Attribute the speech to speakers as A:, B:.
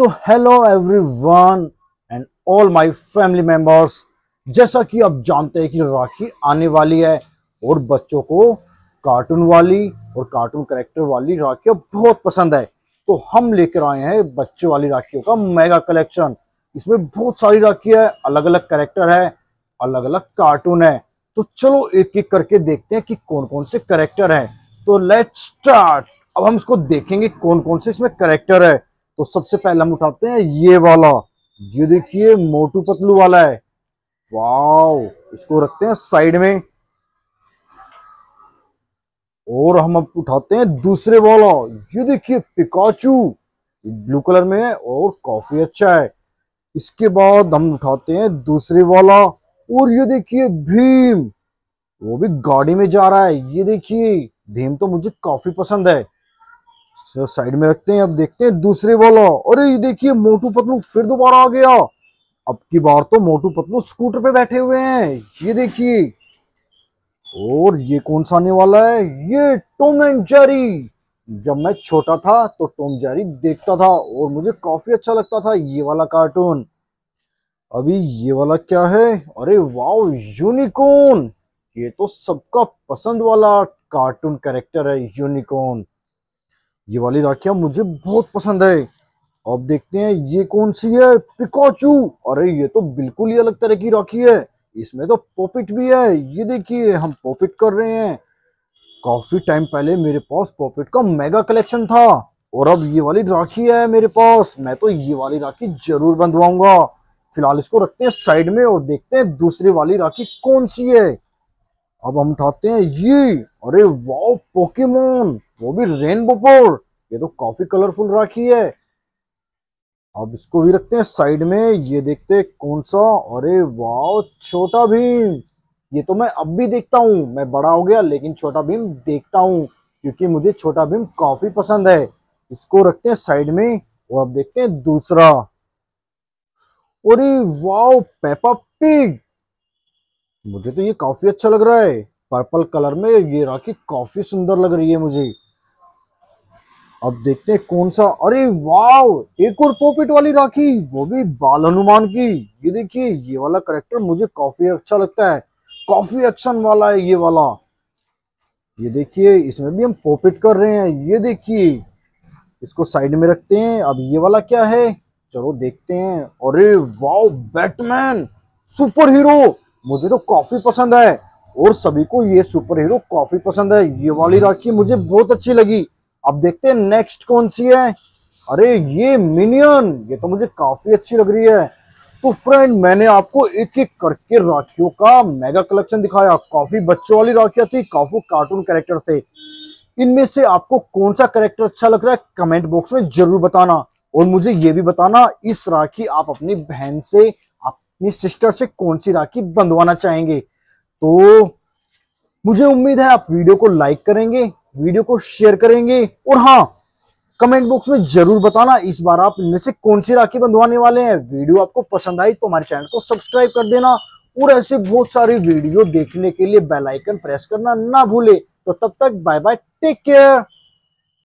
A: तो hello everyone and all my family members जैसा कि आप जानते हैं कि राखी आने वाली है और बच्चों को कार्टून वाली और कार्टून करेक्टर वाली राखियाँ बहुत पसंद है तो हम लेकर आए हैं बच्चों वाली राखियों का मेगा कलेक्शन इसमें बहुत सारी राखियाँ है अलग अलग करेक्टर है अलग अलग कार्टून है तो चलो एक एक करके देखते हैं कि कौन कौन से करेक्टर है तो लेट स्टार्ट अब हम इसको देखेंगे कौन कौन से इसमें करेक्टर है तो सबसे पहले हम उठाते हैं ये वाला ये देखिए मोटू पतलू वाला है वाओ इसको रखते हैं साइड में और हम अब उठाते हैं दूसरे वाला ये देखिए पिकाचू ब्लू कलर में है और काफी अच्छा है इसके बाद हम उठाते हैं दूसरे वाला और ये देखिए भीम वो भी गाड़ी में जा रहा है ये देखिए भीम तो मुझे काफी पसंद है चलो साइड में रखते हैं अब देखते हैं दूसरे वाला अरे ये देखिए मोटू पतलू फिर दोबारा आ गया अब की बार तो मोटू पतलू स्कूटर पे बैठे हुए हैं ये देखिए और ये कौन सा आने वाला है ये टोम एंड जेरी जब मैं छोटा था तो टोम जेरी देखता था और मुझे काफी अच्छा लगता था ये वाला कार्टून अभी ये वाला क्या है अरे वाओ यूनिकॉर्न ये तो सबका पसंद वाला कार्टून कैरेक्टर है यूनिकॉर्न ये वाली राखियाँ मुझे बहुत पसंद है अब देखते हैं ये कौन सी है पिकाचू अरे ये तो बिल्कुल ही अलग तरह की राखी है इसमें तो पॉपिट भी है ये देखिए हम पॉपिट कर रहे हैं काफी टाइम पहले मेरे पास पॉपिट का मेगा कलेक्शन था और अब ये वाली राखी है मेरे पास मैं तो ये वाली राखी जरूर बंधवाऊंगा फिलहाल इसको रखते हैं साइड में और देखते हैं दूसरी वाली राखी कौन सी है अब हम उठाते हैं ये अरे वाओ पोकेमोन वो भी रेनबो पोर ये तो काफी कलरफुल राखी है अब इसको भी रखते हैं साइड में ये देखते हैं कौन सा अरे वाह छोटा भीम ये तो मैं अब भी देखता हूँ मैं बड़ा हो गया लेकिन छोटा भीम देखता हूँ क्योंकि मुझे छोटा भीम काफी पसंद है इसको रखते हैं साइड में और अब देखते हैं दूसरा अरे वाओ पेपा पिग मुझे तो ये काफी अच्छा लग रहा है पर्पल कलर में ये राखी काफी सुंदर लग रही है मुझे अब देखते हैं कौन सा अरे वाव एक और पोपिट वाली राखी वो भी बाल हनुमान की ये देखिए ये वाला करेक्टर मुझे काफी अच्छा लगता है काफी एक्शन वाला है ये वाला ये देखिए इसमें भी हम पोपिट कर रहे हैं ये देखिए इसको साइड में रखते हैं अब ये वाला क्या है चलो देखते हैं अरे वाव बैटमैन सुपर हीरो मुझे तो काफी पसंद है और सभी को ये सुपर हीरो काफी पसंद है ये वाली राखी मुझे बहुत अच्छी लगी अब देखते हैं नेक्स्ट कौन सी है अरे ये मिनियन ये तो मुझे काफी अच्छी लग रही है तो फ्रेंड मैंने आपको एक एक करके राखियों का मेगा कलेक्शन दिखाया काफी बच्चों वाली राखियां थी काफी कार्टून कैरेक्टर थे इनमें से आपको कौन सा कैरेक्टर अच्छा लग रहा है कमेंट बॉक्स में जरूर बताना और मुझे ये भी बताना इस राखी आप अपनी बहन से अपनी सिस्टर से कौन सी राखी बंधवाना चाहेंगे तो मुझे उम्मीद है आप वीडियो को लाइक करेंगे वीडियो को शेयर करेंगे और हाँ कमेंट बॉक्स में जरूर बताना इस बार आप इनमें से कौन सी राखी बंधवाने वाले हैं वीडियो आपको पसंद आई तो हमारे चैनल को सब्सक्राइब कर देना और ऐसे बहुत सारी वीडियो देखने के लिए बेल आइकन प्रेस करना ना भूले तो तब तक बाय बाय टेक केयर